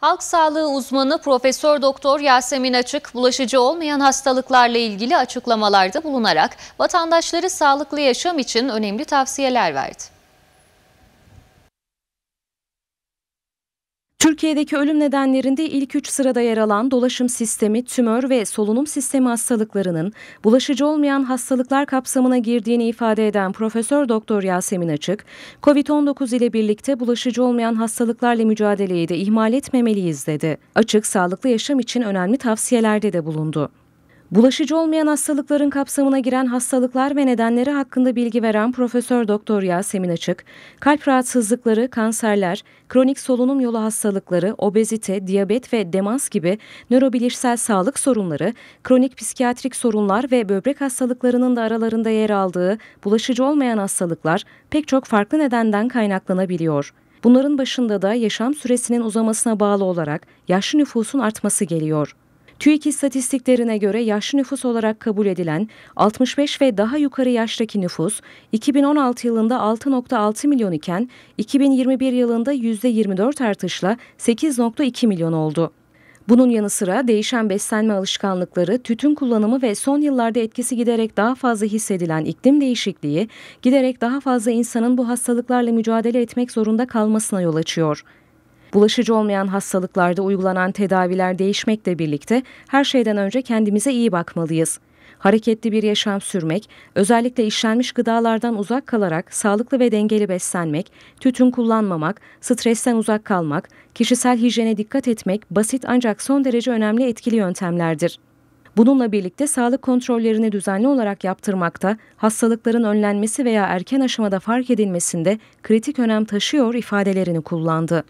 Halk sağlığı uzmanı Profesör Doktor Yasemin Açık bulaşıcı olmayan hastalıklarla ilgili açıklamalarda bulunarak vatandaşları sağlıklı yaşam için önemli tavsiyeler verdi. Türkiye'deki ölüm nedenlerinde ilk üç sırada yer alan dolaşım sistemi, tümör ve solunum sistemi hastalıklarının bulaşıcı olmayan hastalıklar kapsamına girdiğini ifade eden Profesör Doktor Yasemin Açık, COVID-19 ile birlikte bulaşıcı olmayan hastalıklarla mücadeleyi de ihmal etmemeliyiz dedi. Açık, sağlıklı yaşam için önemli tavsiyelerde de bulundu. Bulaşıcı olmayan hastalıkların kapsamına giren hastalıklar ve nedenleri hakkında bilgi veren Profesör Doktor Yasemin Açık, kalp rahatsızlıkları, kanserler, kronik solunum yolu hastalıkları, obezite, diyabet ve demans gibi nörobilişsel sağlık sorunları, kronik psikiyatrik sorunlar ve böbrek hastalıklarının da aralarında yer aldığı bulaşıcı olmayan hastalıklar pek çok farklı nedenden kaynaklanabiliyor. Bunların başında da yaşam süresinin uzamasına bağlı olarak yaşlı nüfusun artması geliyor. TÜİK istatistiklerine göre yaşlı nüfus olarak kabul edilen 65 ve daha yukarı yaştaki nüfus 2016 yılında 6.6 milyon iken 2021 yılında %24 artışla 8.2 milyon oldu. Bunun yanı sıra değişen beslenme alışkanlıkları, tütün kullanımı ve son yıllarda etkisi giderek daha fazla hissedilen iklim değişikliği giderek daha fazla insanın bu hastalıklarla mücadele etmek zorunda kalmasına yol açıyor. Bulaşıcı olmayan hastalıklarda uygulanan tedaviler değişmekle birlikte her şeyden önce kendimize iyi bakmalıyız. Hareketli bir yaşam sürmek, özellikle işlenmiş gıdalardan uzak kalarak sağlıklı ve dengeli beslenmek, tütün kullanmamak, stresten uzak kalmak, kişisel hijyene dikkat etmek basit ancak son derece önemli etkili yöntemlerdir. Bununla birlikte sağlık kontrollerini düzenli olarak yaptırmakta, hastalıkların önlenmesi veya erken aşamada fark edilmesinde kritik önem taşıyor ifadelerini kullandı.